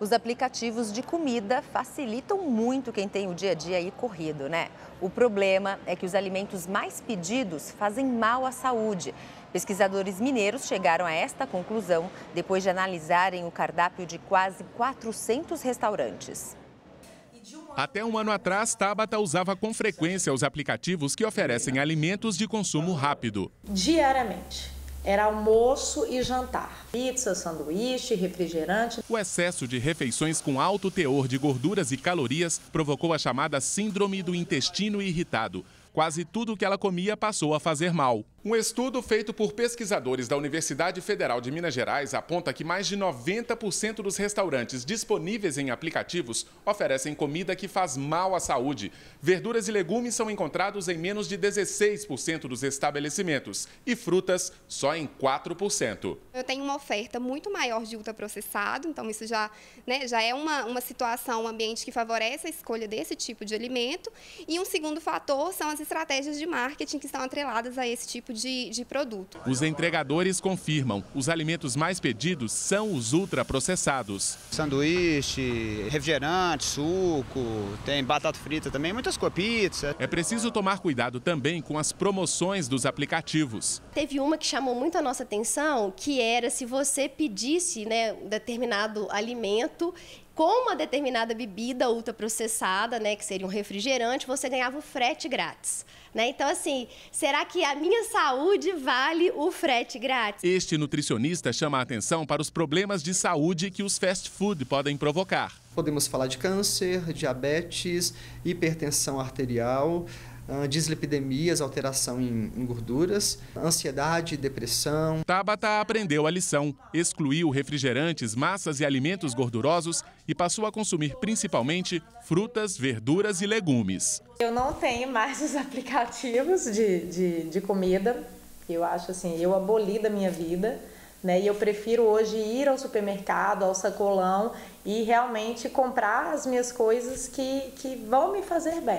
Os aplicativos de comida facilitam muito quem tem o dia a dia aí corrido, né? O problema é que os alimentos mais pedidos fazem mal à saúde. Pesquisadores mineiros chegaram a esta conclusão depois de analisarem o cardápio de quase 400 restaurantes. Até um ano atrás, Tabata usava com frequência os aplicativos que oferecem alimentos de consumo rápido. Diariamente, era almoço e jantar. Pizza, sanduíche, refrigerante. O excesso de refeições com alto teor de gorduras e calorias provocou a chamada síndrome do intestino irritado. Quase tudo que ela comia passou a fazer mal. Um estudo feito por pesquisadores da Universidade Federal de Minas Gerais aponta que mais de 90% dos restaurantes disponíveis em aplicativos oferecem comida que faz mal à saúde. Verduras e legumes são encontrados em menos de 16% dos estabelecimentos e frutas só em 4%. Eu tenho uma oferta muito maior de ultraprocessado, então isso já, né, já é uma, uma situação, um ambiente que favorece a escolha desse tipo de alimento. E um segundo fator são as estratégias de marketing que estão atreladas a esse tipo tipo de, de produto. Os entregadores confirmam, os alimentos mais pedidos são os ultraprocessados. Sanduíche, refrigerante, suco, tem batata frita também, muitas coisas, pizza. É preciso tomar cuidado também com as promoções dos aplicativos. Teve uma que chamou muito a nossa atenção, que era se você pedisse né, um determinado alimento, com uma determinada bebida ultraprocessada, né, que seria um refrigerante, você ganhava o frete grátis. Né? Então, assim, será que a minha saúde vale o frete grátis? Este nutricionista chama a atenção para os problemas de saúde que os fast food podem provocar. Podemos falar de câncer, diabetes, hipertensão arterial, ah, dislipidemias, alteração em, em gorduras, ansiedade, depressão. Tabata aprendeu a lição, excluiu refrigerantes, massas e alimentos gordurosos e passou a consumir principalmente frutas, verduras e legumes. Eu não tenho mais os aplicativos de, de, de comida. Eu acho assim, eu aboli da minha vida. Né? E eu prefiro hoje ir ao supermercado, ao sacolão e realmente comprar as minhas coisas que, que vão me fazer bem.